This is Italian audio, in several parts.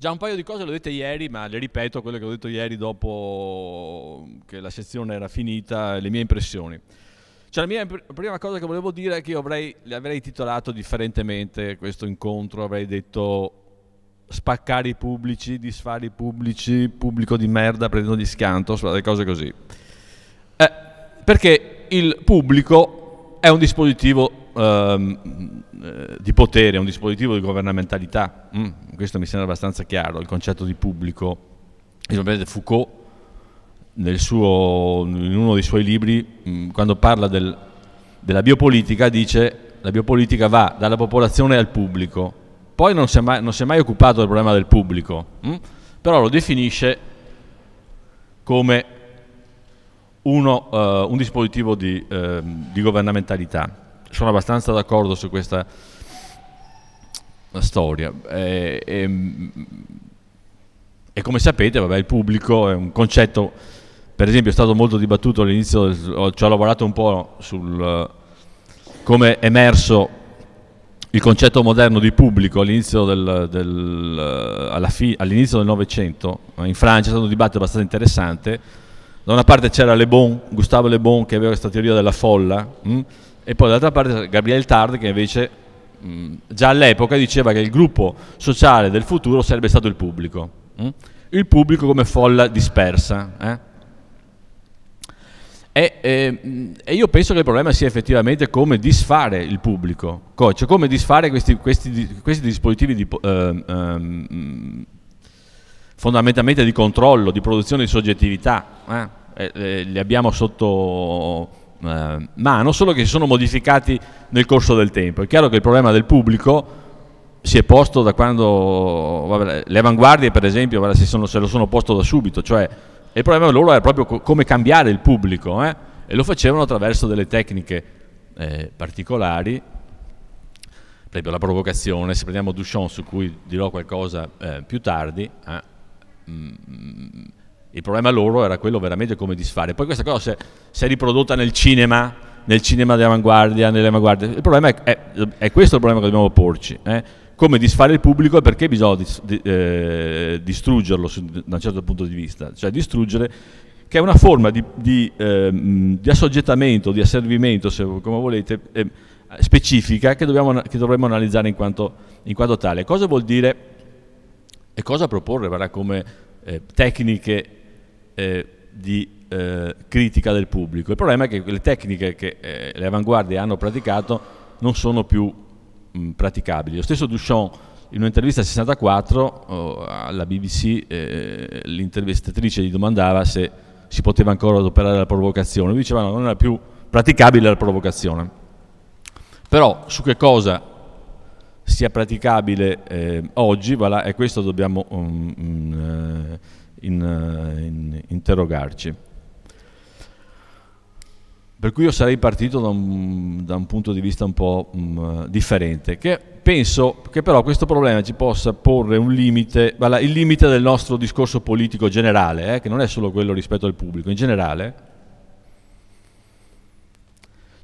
Già un paio di cose le ho dette ieri, ma le ripeto quelle che ho detto ieri dopo che la sezione era finita, le mie impressioni. Cioè, la mia prima cosa che volevo dire è che io avrei, avrei titolato differentemente questo incontro, avrei detto spaccare i pubblici, disfare i pubblici, pubblico di merda prendendo di schianto, delle cose così. Eh, perché il pubblico è un dispositivo ehm, eh, di potere, un dispositivo di governamentalità, mm, questo mi sembra abbastanza chiaro, il concetto di pubblico. Foucault, suo, in uno dei suoi libri, mh, mm, quando parla del, della biopolitica, dice la biopolitica va dalla popolazione al pubblico, poi non si è mai, si è mai occupato del problema del pubblico, mh? Mm, però lo definisce come uno, uh, un dispositivo di, uh, di governamentalità sono abbastanza d'accordo su questa storia. E, e, e come sapete, vabbè, il pubblico è un concetto, per esempio, è stato molto dibattuto all'inizio, ci ho lavorato un po' sul come è emerso il concetto moderno di pubblico all'inizio del, del, fi, all'inizio del Novecento. In Francia è stato un dibattito abbastanza interessante. Da una parte c'era Le Bon, Gustavo Le Bon, che aveva questa teoria della folla. Mh? Hm? e poi dall'altra parte Gabriele Tard che invece mh, mm, già all'epoca diceva che il gruppo sociale del futuro sarebbe stato il pubblico, mh? Mm? il pubblico come folla dispersa. Eh? E, e, e, io penso che il problema sia effettivamente come disfare il pubblico, cioè come disfare questi, questi, questi dispositivi di, eh, eh, fondamentalmente di controllo, di produzione di soggettività. Eh? eh, eh li abbiamo sotto eh, mano, solo che si sono modificati nel corso del tempo. È chiaro che il problema del pubblico si è posto da quando vabbè, le avanguardie, per esempio, vabbè, sono, se lo sono posto da subito, cioè il problema loro era proprio co- come cambiare il pubblico eh? e lo facevano attraverso delle tecniche eh, particolari, per esempio la provocazione, se prendiamo Duchamp su cui dirò qualcosa eh, più tardi, mh, eh, mm, il problema loro era quello veramente come disfare. Poi questa cosa si è riprodotta nel cinema, nel cinema d'avanguardia, nell'avanguardia. Il problema è, è, è, questo il problema che dobbiamo porci. Eh? Come disfare il pubblico e perché bisogna dis, di, eh, distruggerlo su, da un certo punto di vista. Cioè distruggere, che è una forma di, di, eh, di assoggettamento, di asservimento, se, come volete, ehm, specifica che, dobbiamo, che, dovremmo analizzare in quanto, in quanto, tale. Cosa vuol dire e cosa proporre verrà come eh, tecniche eh, di eh, critica del pubblico. Il problema è che le tecniche che eh, le avanguardie hanno praticato non sono più mh, praticabili. Lo stesso Duchamp in un'intervista a 64 oh, alla BBC eh, l'intervistatrice gli domandava se si poteva ancora adoperare la provocazione. Lui diceva no, non era più praticabile la provocazione. Però su che cosa sia praticabile eh, oggi, voilà, è questo dobbiamo um, um, eh, in, eh, in, interrogarci. Per cui io sarei partito da un, da un punto di vista un po' mh, mm, differente, che penso che però questo problema ci possa porre un limite, il limite del nostro discorso politico generale, eh, che non è solo quello rispetto al pubblico, in generale.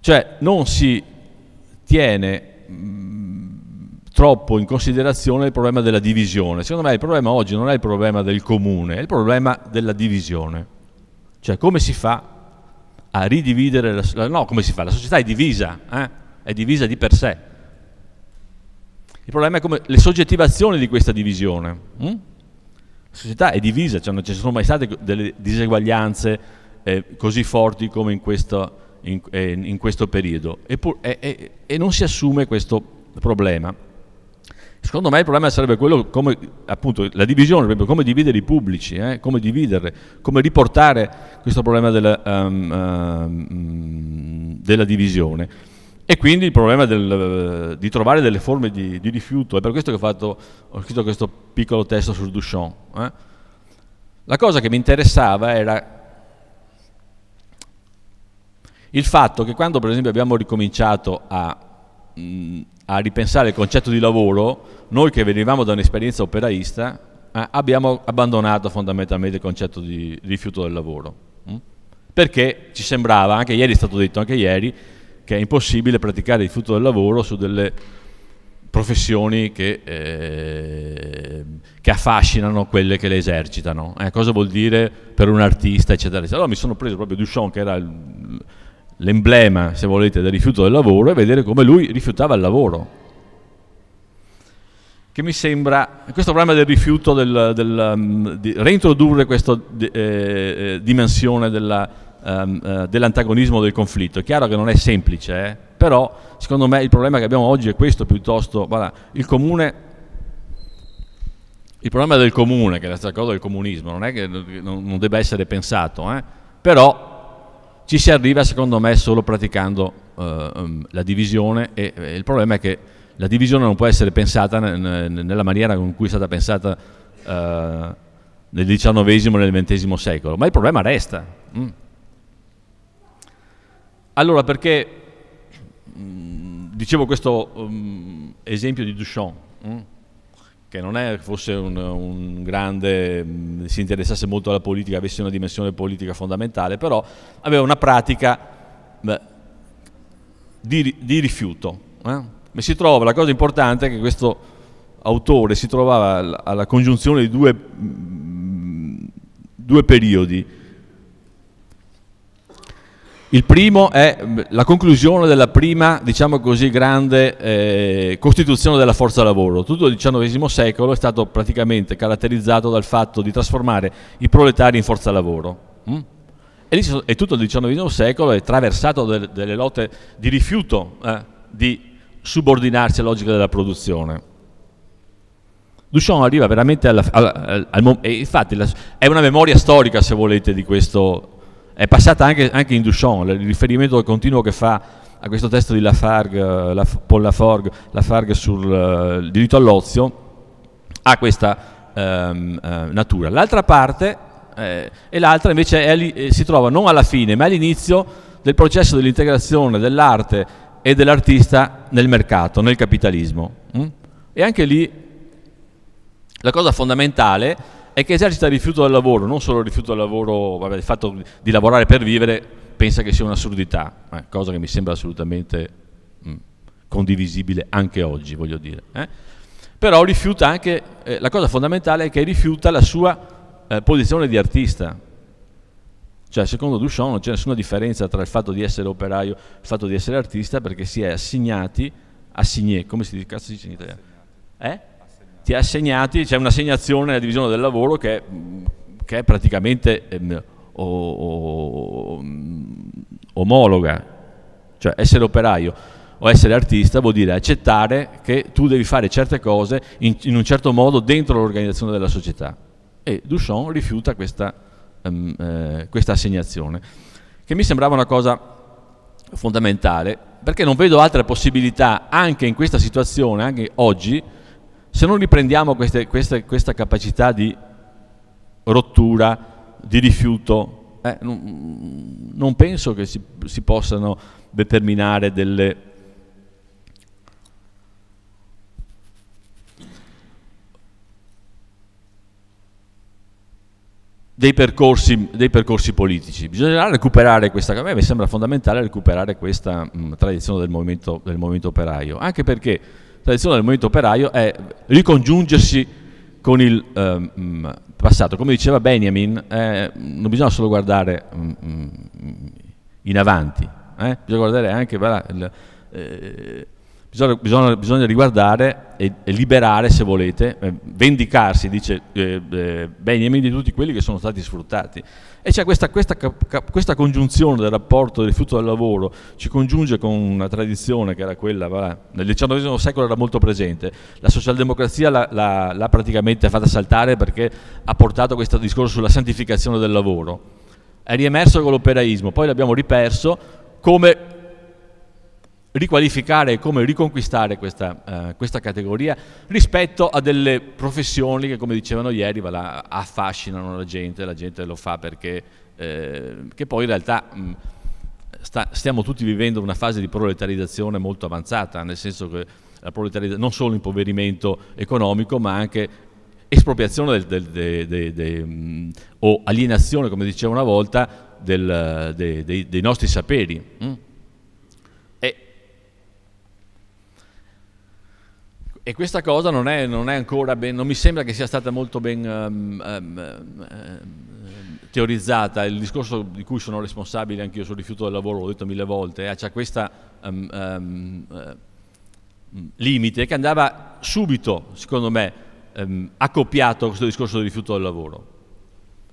Cioè non si tiene mh, mm, troppo in considerazione il problema della divisione. Secondo me il problema oggi non è il problema del comune, è il problema della divisione. Cioè come si fa a ridividere, la, la no come si fa, la società è divisa, eh? è divisa di per sé. Il problema è come le soggettivazioni di questa divisione. Hm? La società è divisa, cioè non ci sono mai state delle diseguaglianze eh, così forti come in questo, in, eh, in questo periodo e, pur, e non si assume questo problema. Secondo me il problema sarebbe quello, come, appunto, la divisione, come dividere i pubblici, eh? come dividere, come riportare questo problema della, um, um, della divisione. E quindi il problema del, eh, di trovare delle forme di, di, rifiuto, è per questo che ho, fatto, ho scritto questo piccolo testo su Duchamp. Eh? La cosa che mi interessava era il fatto che quando per esempio abbiamo ricominciato a mh, a ripensare il concetto di lavoro, noi che venivamo da un'esperienza operaista eh, abbiamo abbandonato fondamentalmente il concetto di rifiuto del lavoro, mh? perché ci sembrava, anche ieri è stato detto, anche ieri, che è impossibile praticare il rifiuto del lavoro su delle professioni che, eh, che affascinano quelle che le esercitano. Eh, cosa vuol dire per un artista, eccetera, eccetera. Allora mi sono preso proprio Duchamp, che era il l'emblema, se volete, del rifiuto del lavoro e vedere come lui rifiutava il lavoro. Che mi sembra, questo problema del rifiuto, del, del, um, di reintrodurre questa eh, eh, dimensione della, um, eh, dell'antagonismo del conflitto. È chiaro che non è semplice, eh? però secondo me il problema che abbiamo oggi è questo piuttosto, guarda, il comune il problema del comune, che è la stessa cosa del comunismo, non è che non debba essere pensato, eh? però ci si arriva secondo me solo praticando eh, um, la divisione e, e, il problema è che la divisione non può essere pensata nella maniera con cui è stata pensata eh, nel XIX e nel XX secolo, ma il problema resta. Mm. Allora perché, mh, mm, dicevo questo mh, um, esempio di Duchamp, mh, mm? che non è fosse un, un grande, si interessasse molto alla politica, avesse una dimensione politica fondamentale, però aveva una pratica beh, di, di, rifiuto. Eh? Ma si trova, la cosa importante è che questo autore si trovava alla, congiunzione di due, due periodi, il primo è mm, la conclusione della prima, diciamo così, grande eh, costituzione della forza lavoro. Tutto il XIX secolo è stato praticamente caratterizzato dal fatto di trasformare i proletari in forza lavoro. Mm? E, lì, e, tutto il XIX secolo è traversato del, delle lotte di rifiuto eh, di subordinarsi alla logica della produzione. Duchamp arriva veramente alla, alla, al, momento, infatti la, è una memoria storica se volete di questo è passata anche, anche in Duchamp, il riferimento continuo che fa a questo testo di Lafargue, eh, Laf Paul Lafargue, Lafargue sul uh, diritto all'ozio, ha questa um, uh, natura. L'altra parte, eh, e l'altra invece è, eh, si trova non alla fine, ma all'inizio del processo dell'integrazione dell'arte e dell'artista nel mercato, nel capitalismo. Mm? E anche lì la cosa fondamentale è e che esercita il rifiuto del lavoro, non solo il rifiuto del lavoro, vabbè, il fatto di lavorare per vivere, pensa che sia un'assurdità, eh, cosa che mi sembra assolutamente mh, mm, condivisibile anche oggi, voglio dire. Eh? Però rifiuta anche, eh, la cosa fondamentale è che rifiuta la sua eh, posizione di artista. Cioè, secondo Duchamp non c'è nessuna differenza tra il fatto di essere operaio e il fatto di essere artista perché si è assegnati, assigné, come si dice, cazzo dice in italiano? Eh? ti ha assegnati, c'è un'assegnazione nella divisione del lavoro che, che è praticamente ehm, o, o, mm, omologa, cioè essere operaio o essere artista vuol dire accettare che tu devi fare certe cose in, in un certo modo dentro l'organizzazione della società. E Duchamp rifiuta questa, ehm, eh, questa assegnazione, che mi sembrava una cosa fondamentale, perché non vedo altre possibilità anche in questa situazione, anche oggi, se non riprendiamo queste, queste, questa capacità di rottura, di rifiuto, eh, non, non, penso che si, si possano determinare delle Dei percorsi, dei percorsi, politici. Bisognerà recuperare questa, a me sembra fondamentale recuperare questa mh, tradizione del movimento, del movimento operaio, anche perché tradizionale del movimento operaio è ricongiungersi con il ehm, mm, passato. Come diceva Benjamin, eh, non bisogna solo guardare mm, mm in avanti, eh? bisogna guardare anche voilà, il, eh, Bisogna, bisogna, bisogna riguardare e, e, liberare, se volete, eh, vendicarsi, dice eh, eh, Benjamin, di tutti quelli che sono stati sfruttati. E c'è questa, questa, questa, congiunzione del rapporto del rifiuto del lavoro, ci congiunge con una tradizione che era quella, va, nel XIX secolo era molto presente, la socialdemocrazia l'ha praticamente fatta saltare perché ha portato questo discorso sulla santificazione del lavoro. È riemerso con l'operaismo, poi l'abbiamo riperso come riqualificare e come riconquistare questa, eh, questa, categoria rispetto a delle professioni che come dicevano ieri voilà, affascinano la gente, la gente lo fa perché eh, poi in realtà mh, mm, sta, stiamo tutti vivendo una fase di proletarizzazione molto avanzata, nel senso che la proletarizzazione non solo impoverimento economico ma anche espropriazione del, del, del, mm, o alienazione, come dicevo una volta, dei, dei, dei nostri saperi. Mm? E questa cosa non è, non è ancora ben, non mi sembra che sia stata molto ben um, um, teorizzata. Il discorso di cui sono responsabile anche io sul rifiuto del lavoro, l'ho detto mille volte, eh, c'è questo um, uh, limite che andava subito, secondo me, accoppiato a questo discorso del rifiuto del lavoro.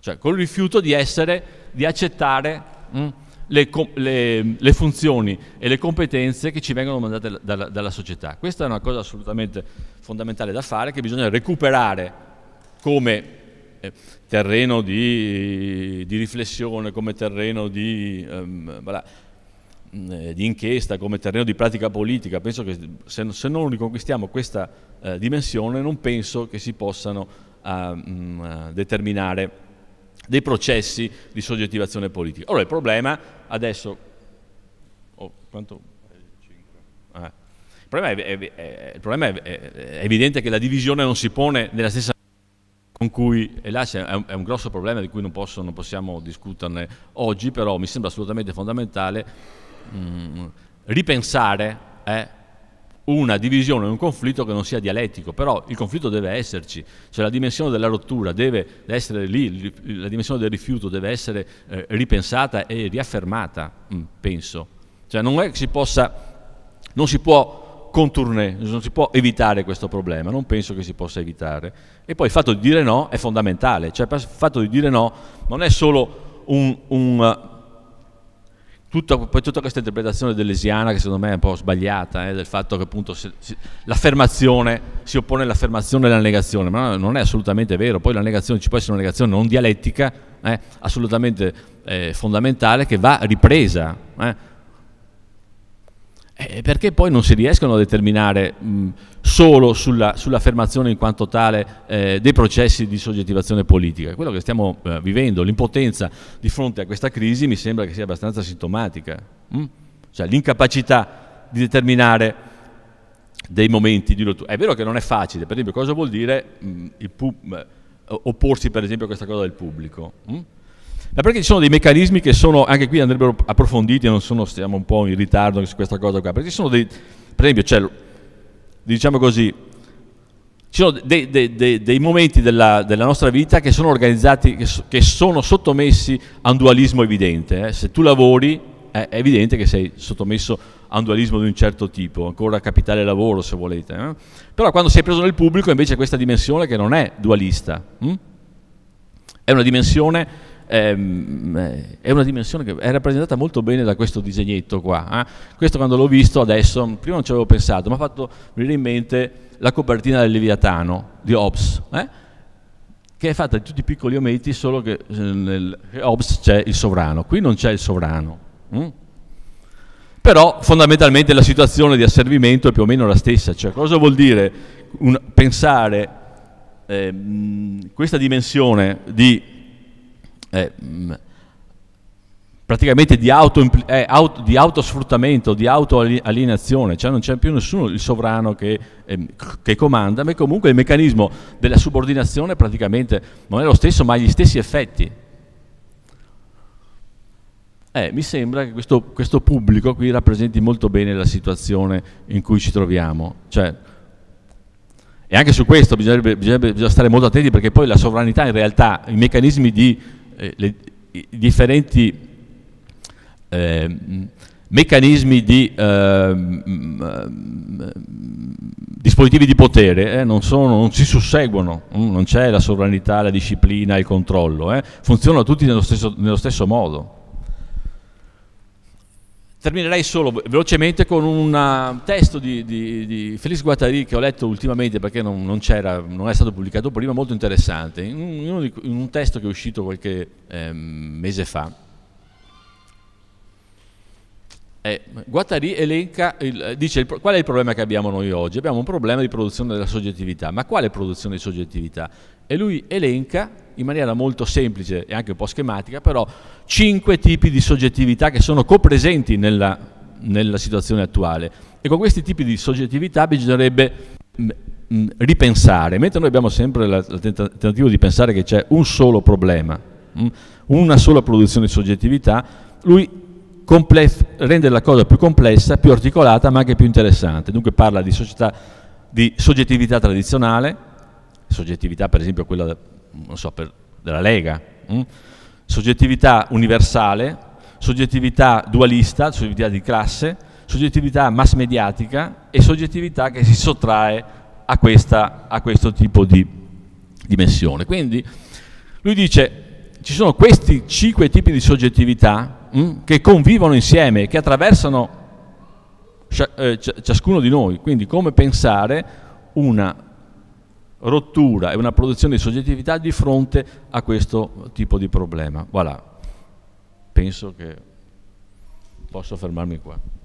Cioè col rifiuto di essere, di accettare. Mh, hm, le, le, le, funzioni e le competenze che ci vengono mandate dalla, dalla, società. Questa è una cosa assolutamente fondamentale da fare che bisogna recuperare come eh, terreno di, di, riflessione, come terreno di, ehm, voilà, mm, eh, di, inchiesta, come terreno di pratica politica. Penso che se, se non riconquistiamo questa eh, dimensione non penso che si possano ah, mm, determinare dei processi di soggettivazione politica. Allora il problema adesso... Oh, quanto? Ah. Il problema, è, è, è, il problema è, evidente che la divisione non si pone nella stessa con cui, e là un, è un, grosso problema di cui non, posso, non, possiamo discuterne oggi, però mi sembra assolutamente fondamentale mh, mm, ripensare eh, una divisione, un conflitto che non sia dialettico, però il conflitto deve esserci, cioè la dimensione della rottura deve essere lì, la dimensione del rifiuto deve essere eh, ripensata e riaffermata, mm, penso. Cioè non è che si possa, non si può contournare, non si può evitare questo problema, non penso che si possa evitare. E poi il fatto di dire no è fondamentale, cioè il fatto di dire no non è solo un, un Tutta, poi tutta questa interpretazione dell'esiana che secondo me è un po' sbagliata, eh, del fatto che appunto si, si, l'affermazione si oppone all'affermazione e alla negazione, ma non è assolutamente vero, poi la negazione ci può essere una negazione non dialettica, eh, assolutamente eh, fondamentale che va ripresa. Eh. Eh, perché poi non si riescono a determinare mh, solo sulla, sull'affermazione in quanto tale eh, dei processi di soggettivazione politica. Quello che stiamo eh, vivendo, l'impotenza di fronte a questa crisi mi sembra che sia abbastanza sintomatica, mm? cioè l'incapacità di determinare dei momenti di rottura. È vero che non è facile, per esempio cosa vuol dire mh, pub, eh, opporsi per esempio a questa cosa del pubblico? Mm? Ma perché ci sono dei meccanismi che sono, anche qui andrebbero approfonditi, non sono, stiamo un po' in ritardo su questa cosa qua, perché ci sono dei, per esempio, cioè, diciamo così, ci sono dei, dei, dei, dei momenti della, della, nostra vita che sono organizzati, che, che sono sottomessi a un dualismo evidente. Eh. Se tu lavori eh, è evidente che sei sottomesso a un dualismo di un certo tipo, ancora capitale lavoro se volete. Eh. Però quando sei preso nel pubblico invece questa dimensione che non è dualista, hm? è una dimensione Ehm, eh, è una dimensione che è rappresentata molto bene da questo disegnetto qua. Eh? Questo quando l'ho visto adesso, prima non ci avevo pensato, mi ha fatto venire in mente la copertina del Leviatano di Hobbes, eh? che è fatta di tutti i piccoli ometti, solo che eh, nel Hobbes c'è il sovrano, qui non c'è il sovrano. Hm? Però fondamentalmente la situazione di asservimento è più o meno la stessa, cioè cosa vuol dire un, pensare eh, questa dimensione di Mm, praticamente di, auto, eh, auto, di autosfruttamento, di autoalienazione, cioè non c'è più nessuno il sovrano che, eh, che, comanda, ma comunque il meccanismo della subordinazione praticamente non è lo stesso, ma ha gli stessi effetti. Eh, mi sembra che questo, questo, pubblico qui rappresenti molto bene la situazione in cui ci troviamo. Cioè, e anche su questo bisogna stare molto attenti perché poi la sovranità in realtà, i meccanismi di eh, le, i differenti eh, meccanismi di eh, mm, eh dispositivi di potere eh, non, sono, non, si susseguono, mm, non c'è la sovranità, la disciplina, il controllo, funzionano tutti nello stesso, nello stesso modo. Terminerei solo velocemente con un uh, testo di, di, di Felice Guattari che ho letto ultimamente perché non, non, non, è stato pubblicato prima, molto interessante, in, in, un, in, un testo che è uscito qualche eh, mese fa, eh, Guattari elenca, il, eh, dice il, qual è il problema che abbiamo noi oggi? Abbiamo un problema di produzione della soggettività, ma quale produzione di soggettività? E lui elenca in maniera molto semplice e anche un po' schematica, però cinque tipi di soggettività che sono copresenti nella, nella situazione attuale. E con questi tipi di soggettività bisognerebbe mh, mm, mm, ripensare, mentre noi abbiamo sempre il tentativo di pensare che c'è un solo problema, mh, mm, una sola produzione di soggettività, lui rendere la cosa più complessa, più articolata ma anche più interessante. Dunque parla di, società, di soggettività tradizionale, soggettività per esempio quella so, per, della Lega, mh? Mm? soggettività universale, soggettività dualista, soggettività di classe, soggettività mass mediatica e soggettività che si sottrae a, questa, a questo tipo di dimensione. Quindi lui dice ci sono questi cinque tipi di soggettività mh, mm, che convivono insieme, che attraversano eh, ciascuno di noi, quindi come pensare una rottura e una produzione di soggettività di fronte a questo tipo di problema. Voilà, penso che posso fermarmi qua.